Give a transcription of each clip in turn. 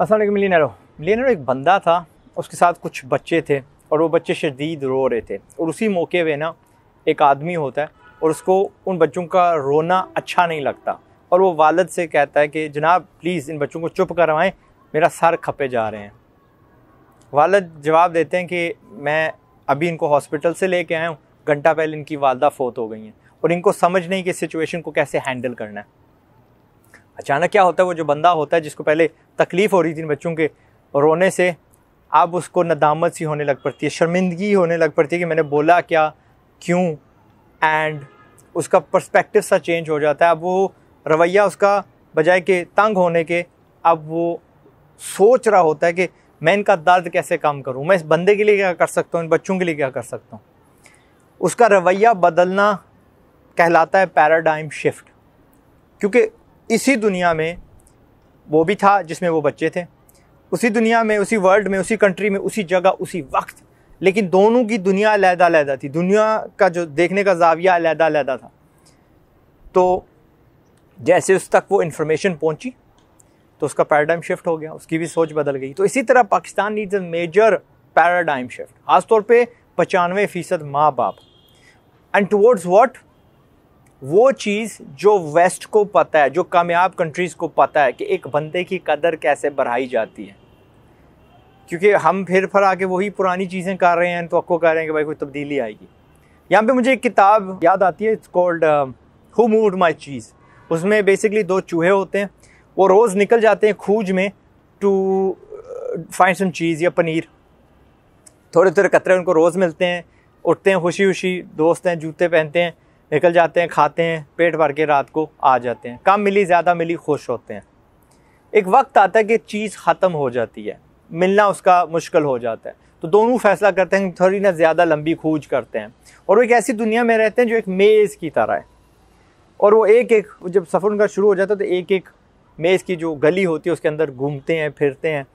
असल मिलीनरो मिलीनरो एक बंदा था उसके साथ कुछ बच्चे थे और वो बच्चे शदीद रो रहे थे और उसी मौके पे ना एक आदमी होता है और उसको उन बच्चों का रोना अच्छा नहीं लगता और वो वालद से कहता है कि जनाब प्लीज़ इन बच्चों को चुप करवाएं मेरा सर खपे जा रहे हैं वालद जवाब देते हैं कि मैं अभी इनको हॉस्पिटल से लेके आया हूँ घंटा पहले इनकी वालदा फोत हो गई हैं और इनको समझ नहीं कि सिचुएशन को कैसे हैंडल करना है अचानक क्या होता है वो जो बंदा होता है जिसको पहले तकलीफ़ हो रही थी इन बच्चों के रोने से अब उसको नदामत सी होने लग पड़ती है शर्मिंदगी होने लग पड़ती है कि मैंने बोला क्या क्यों एंड उसका पर्सपेक्टिव सा चेंज हो जाता है अब वो रवैया उसका बजाय के तंग होने के अब वो सोच रहा होता है कि मैं इनका दर्द कैसे कम करूँ मैं इस बंदे के लिए क्या कर सकता हूँ इन बच्चों के लिए क्या कर सकता हूँ उसका रवैया बदलना कहलाता है पैराडाइम शिफ्ट क्योंकि इसी दुनिया में वो भी था जिसमें वो बच्चे थे उसी दुनिया में उसी वर्ल्ड में उसी कंट्री में उसी जगह उसी वक्त लेकिन दोनों की दुनिया अलहदा अलहदा थी दुनिया का जो देखने का जाविया अलहदा अलहदा था तो जैसे उस तक वो इन्फॉर्मेशन पहुंची तो उसका पैराडाइम शिफ्ट हो गया उसकी भी सोच बदल गई तो इसी तरह Pakistan needs a major paradigm shift खासतौर पर पचानवे फ़ीसद माँ बाप एंड टूवर्ड्स वॉट वो चीज़ जो वेस्ट को पता है जो कामयाब कंट्रीज़ को पता है कि एक बंदे की कदर कैसे बढ़ाई जाती है क्योंकि हम फिर फिर आके वही पुरानी चीज़ें कर रहे हैं तो आपको कह रहे हैं कि भाई कोई तब्दीली आएगी यहाँ पे मुझे एक किताब याद आती है it's called who moved my cheese उसमें बेसिकली दो चूहे होते हैं वो रोज़ निकल जाते हैं खूज में टू फाइंड सम चीज़ या पनीर थोड़े थोड़े कतरे उनको रोज़ मिलते हैं उठते हैं खुशी खुशी दोस्त हैं जूते पहनते हैं निकल जाते हैं खाते हैं पेट भर के रात को आ जाते हैं कम मिली ज़्यादा मिली खुश होते हैं एक वक्त आता है कि चीज़ ख़त्म हो जाती है मिलना उसका मुश्किल हो जाता है तो दोनों फैसला करते हैं थोड़ी ना ज़्यादा लंबी खोज करते हैं और वो एक ऐसी दुनिया में रहते हैं जो एक मेज़ की तरह है और वो एक एक जब सफ़र उनका शुरू हो जाता है तो एक एक मेज़ की जो गली होती है उसके अंदर घूमते हैं फिरते हैं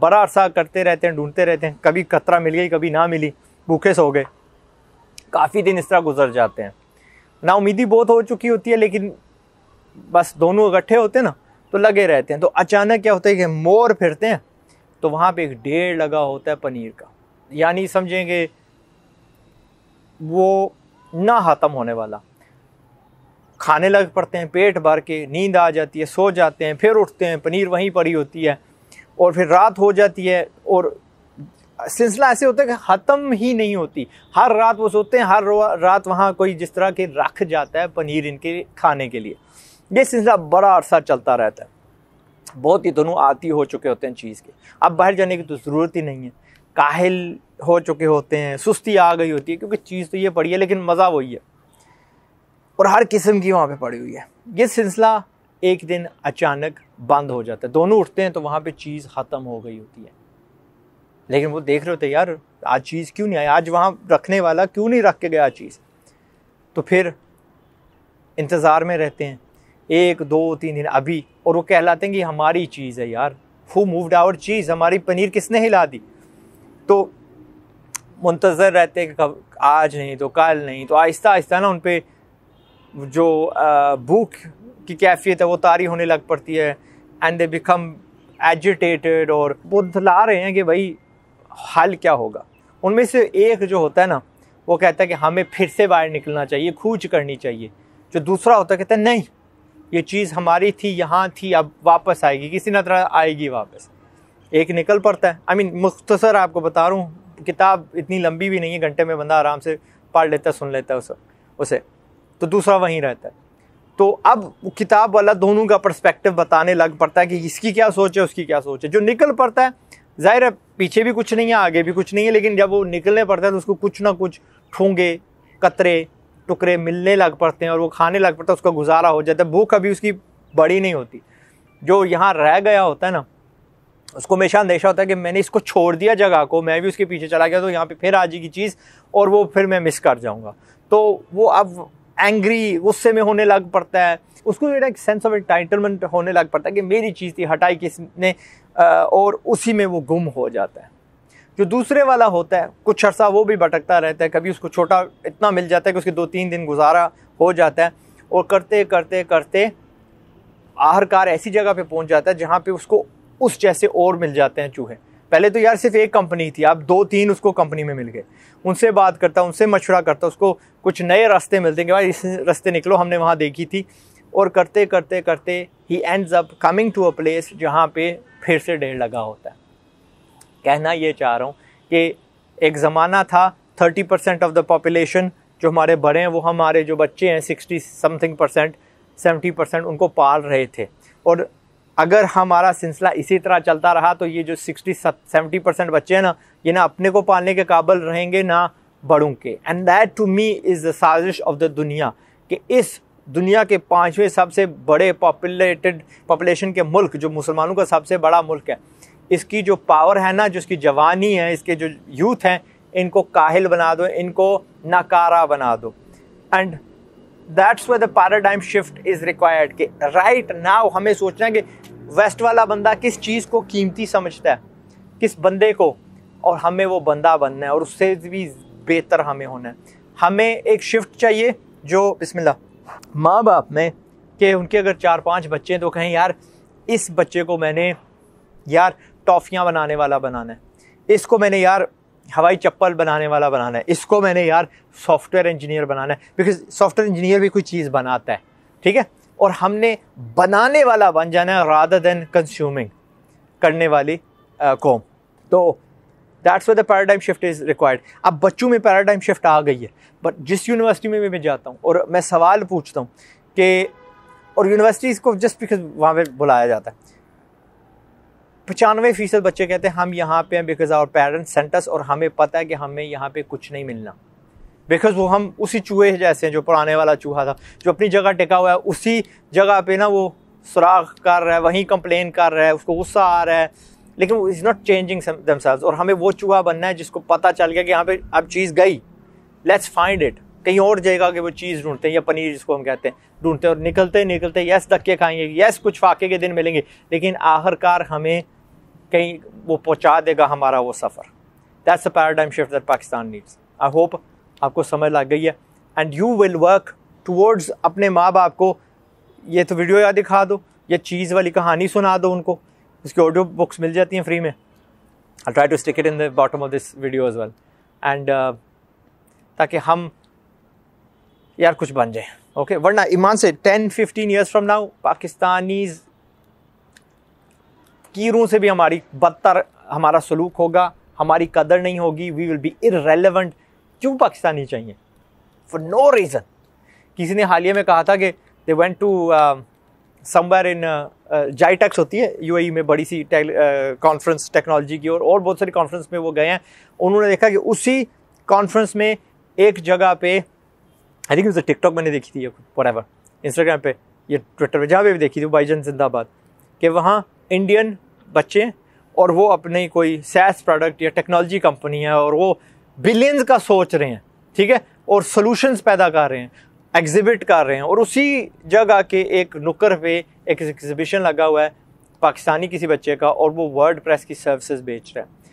बड़ा अरसा करते रहते हैं ढूंढते रहते हैं कभी कतरा मिल गई कभी ना मिली भूखे सो गए काफ़ी दिन इस तरह गुजर जाते हैं ना उम्मीदी बहुत हो चुकी होती है लेकिन बस दोनों इकट्ठे होते हैं ना तो लगे रहते हैं तो अचानक क्या होता है कि मोर फिरते हैं तो वहाँ पे एक ढेर लगा होता है पनीर का यानी समझेंगे वो ना ख़त्म होने वाला खाने लग पड़ते हैं पेट भर के नींद आ जाती है सो जाते हैं फिर उठते हैं पनीर वहीं पड़ी होती है और फिर रात हो जाती है और सिलसिला ऐसे होता है कि ख़त्म ही नहीं होती हर रात वो सोते हैं हर रात वहाँ कोई जिस तरह के रख जाता है पनीर इनके खाने के लिए ये सिलसिला बड़ा अरसा चलता रहता है बहुत ही दोनों आती हो चुके होते हैं चीज़ के अब बाहर जाने की तो ज़रूरत ही नहीं है काहिल हो चुके होते हैं सुस्ती आ गई होती है क्योंकि चीज़ तो ये पड़ी है लेकिन मज़ा वही है और हर किस्म की वहाँ पे पड़ी हुई है ये सिलसिला एक दिन अचानक बंद हो जाता है दोनों उठते हैं तो वहाँ पे चीज़ ख़त्म हो गई होती है लेकिन वो देख रहे होते यार आज चीज़ क्यों नहीं आई आज वहाँ रखने वाला क्यों नहीं रख के गया चीज़ तो फिर इंतज़ार में रहते हैं एक दो तीन दिन अभी और वो कहलाते हैं कि हमारी चीज़ है यार हु मूव्ड आवर चीज़ हमारी पनीर किसने हिला दी तो मुंतज़र रहते हैं कि आज नहीं तो कल नहीं तो आहिस्ता आहिस्ता ना उन पर जो भूख की कैफियत है वो तारी होने लग पड़ती है एंड दे बिकम एजिटेटेड और वो ला रहे हैं कि भाई हल क्या होगा उनमें से एक जो होता है ना वो कहता है कि हमें फिर से बाहर निकलना चाहिए खूज करनी चाहिए जो दूसरा होता है कहता है नहीं ये चीज़ हमारी थी यहाँ थी अब वापस आएगी किसी न तरह आएगी वापस एक निकल पड़ता है आई मीन मुख्तसर आपको बता रहा हूँ किताब इतनी लंबी भी नहीं है घंटे में बंदा आराम से पढ़ लेता सुन लेता है उसे उसे तो दूसरा वहीं रहता है तो अब किताब वाला दोनों का पर्सपेक्टिव बताने लग पड़ता है कि इसकी क्या सोच है उसकी क्या सोच है जो निकल पड़ता है जाहिर है पीछे भी कुछ नहीं है आगे भी कुछ नहीं है लेकिन जब वो निकलने पड़ता है तो उसको कुछ ना कुछ ठोंगे कतरे टुकड़े मिलने लग पड़ते हैं और वो खाने लग पड़ता है उसका गुजारा हो जाता है भूख अभी उसकी बड़ी नहीं होती जो यहाँ रह गया होता है ना उसको हमेशा अंदेशा होता है कि मैंने इसको छोड़ दिया जगह को मैं भी उसके पीछे चला गया तो यहाँ पे फिर आ जाएगी चीज़ और वो फिर मैं मिस कर जाऊँगा तो वो अब एंग्री गुस्से में होने लग पड़ता है उसको जो एक सेंस ऑफ एंटाइटलमेंट होने लग पड़ता है कि मेरी चीज़ थी हटाई किसने और उसी में वो गुम हो जाता है जो दूसरे वाला होता है कुछ अरसा वो भी भटकता रहता है कभी उसको छोटा इतना मिल जाता है कि उसके दो तीन दिन गुजारा हो जाता है और करते करते करते आहरकार ऐसी जगह पे पहुंच जाता है जहाँ पे उसको उस जैसे और मिल जाते हैं चूहे पहले तो यार सिर्फ एक कंपनी थी अब दो तीन उसको कंपनी में मिल गए उनसे बात करता उनसे मशवरा करता उसको कुछ नए रास्ते मिलते हैं कि भाई इस रास्ते निकलो हमने वहाँ देखी थी और करते करते करते ही ends up coming to a place जहाँ पे फिर से डेढ़ लगा होता है कहना ये चाह रहा हूँ कि एक ज़माना था thirty percent of the population जो हमारे बड़े हैं वो हमारे जो बच्चे हैं sixty something percent seventy percent उनको पाल रहे थे और अगर हमारा सिलसिला इसी तरह चलता रहा तो ये जो सिक्सटी सेवेंटी परसेंट बच्चे हैं ना ये ना अपने को पालने के काबल रहेंगे ना बड़ों के and that to me is the साजिश ऑफ द दुनिया कि इस दुनिया के पाँचवें सबसे बड़े पॉपुलेटेड पॉपुलेशन के मुल्क जो मुसलमानों का सबसे बड़ा मुल्क है इसकी जो पावर है ना जिसकी जवानी है इसके जो यूथ हैं इनको काहिल बना दो इनको नाकारा बना दो and that's way the paradigm shift is required कि राइट नाउ हमें सोचना है कि वेस्ट वाला बंदा किस चीज़ को कीमती समझता है किस बंदे को और हमें वो बंदा बनना है और उससे भी बेहतर हमें होना है हमें एक शिफ्ट चाहिए जो बिस्मिल्लाह माँ बाप में कि उनके अगर चार पांच बच्चे हैं तो कहें यार इस बच्चे को मैंने यार टॉफ़ियाँ बनाने वाला बनाना है इसको मैंने यार हवाई चप्पल बनाने वाला बनाना है इसको मैंने यार सॉफ्टवेयर इंजीनियर बनाना है बिकॉज सॉफ्टवेयर इंजीनियर भी कोई चीज़ बनाता है ठीक है और हमने बनाने वाला बन जाना है रादर देन कंज्यूमिंग करने वाली कौम तो that's the paradigm shift is required अब बच्चों में पैराडाइम शिफ्ट आ गई है बट जिस यूनिवर्सिटी में भी मैं जाता हूँ और मैं सवाल पूछता हूँ कि और यूनिवर्सिटीज़ को जस्ट बिकॉज वहाँ पर बुलाया जाता है पचानवे फ़ीसद बच्चे कहते हैं हम यहाँ पे हैं बिकॉज आवर पेरेंट्स सेंटस और हमें पता है कि हमें यहाँ पे कुछ नहीं मिलना बिकॉज वो हम उसी चूहे जैसे हैं जो पुराने वाला चूहा था जो अपनी जगह टिका हुआ है उसी जगह पे ना वो सुराख कर रहा है वहीं कंप्लेन कर रहा है उसको गुस्सा आ रहा है लेकिन वो इज़ नॉट चेंजिंग दमसेल्स और हमें वो चूहा बनना है जिसको पता चल गया कि यहाँ पे अब चीज़ गई लेट्स फाइंड इट कहीं और जाएगा कि वो चीज़ ढूंढते हैं या पनीर जिसको हम कहते हैं ढूंढते हैं और निकलते निकलते यस धक्के खाएंगे यस कुछ फाके के दिन मिलेंगे लेकिन आखिरकार हमें कहीं वो पहुंचा देगा हमारा वो सफ़र that's a paradigm shift that Pakistan needs I hope आपको समझ लग गई है and you will work towards अपने माँ बाप को ये तो वीडियो या दिखा दो या चीज़ वाली कहानी सुना दो उनको उसकी ऑडियो बुक्स मिल जाती हैं फ्री में I try to stick it in the bottom of this video as well and ताकि हम यार कुछ बन जाए ओके okay? वरना ईमान से ten fifteen years from now Pakistanis फकीरों से भी हमारी बदतर हमारा सलूक होगा हमारी कदर नहीं होगी वी विल बी इरेलीवेंट क्यों पाकिस्तानी चाहिए फॉर नो रीज़न किसी ने हालिया में कहा था कि they went to somewhere in GITEX होती है यू e में बड़ी सी कॉन्फ्रेंस टेक्नोलॉजी uh, की और और बहुत सारी कॉन्फ्रेंस में वो गए हैं उन्होंने देखा कि उसी कॉन्फ्रेंस में एक जगह पे आई थिंक उसे टिकटॉक मैंने देखी थी फॉर एवर इंस्टाग्राम पे ये ट्विटर पे जहाँ पे भी देखी थी भाईजन जिंदाबाद कि वहाँ इंडियन बच्चे और वो अपने कोई सैस प्रोडक्ट या टेक्नोलॉजी कंपनी है और वो बिलियंस का सोच रहे हैं ठीक है और सोलूशंस पैदा कर रहे हैं एग्जिबिट कर रहे हैं और उसी जगह के एक नुक्कर पे एक एग्जिबिशन लगा हुआ है पाकिस्तानी किसी बच्चे का और वो वर्ड प्रेस की सर्विसेज बेच रहा है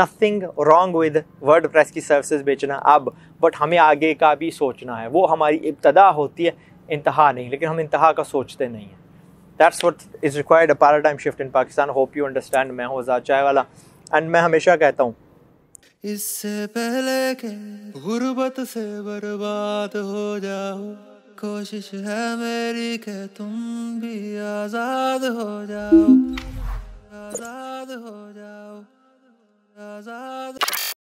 nothing wrong with WordPress की सर्विसेज बेचना अब बट हमें आगे का भी सोचना है वो हमारी इब्तदा होती है इंतहा नहीं लेकिन हम इंतहा का सोचते नहीं हैं that's what is required a paradigm shift in Pakistan hope you understand मैं हूँ आजाद चाय वाला एंड मैं हमेशा कहता हूँ इससे पहले के गुरबत से बर्बाद हो जाओ कोशिश है मेरी के तुम भी आजाद हो जाओ आजाद हो जाओ आजाद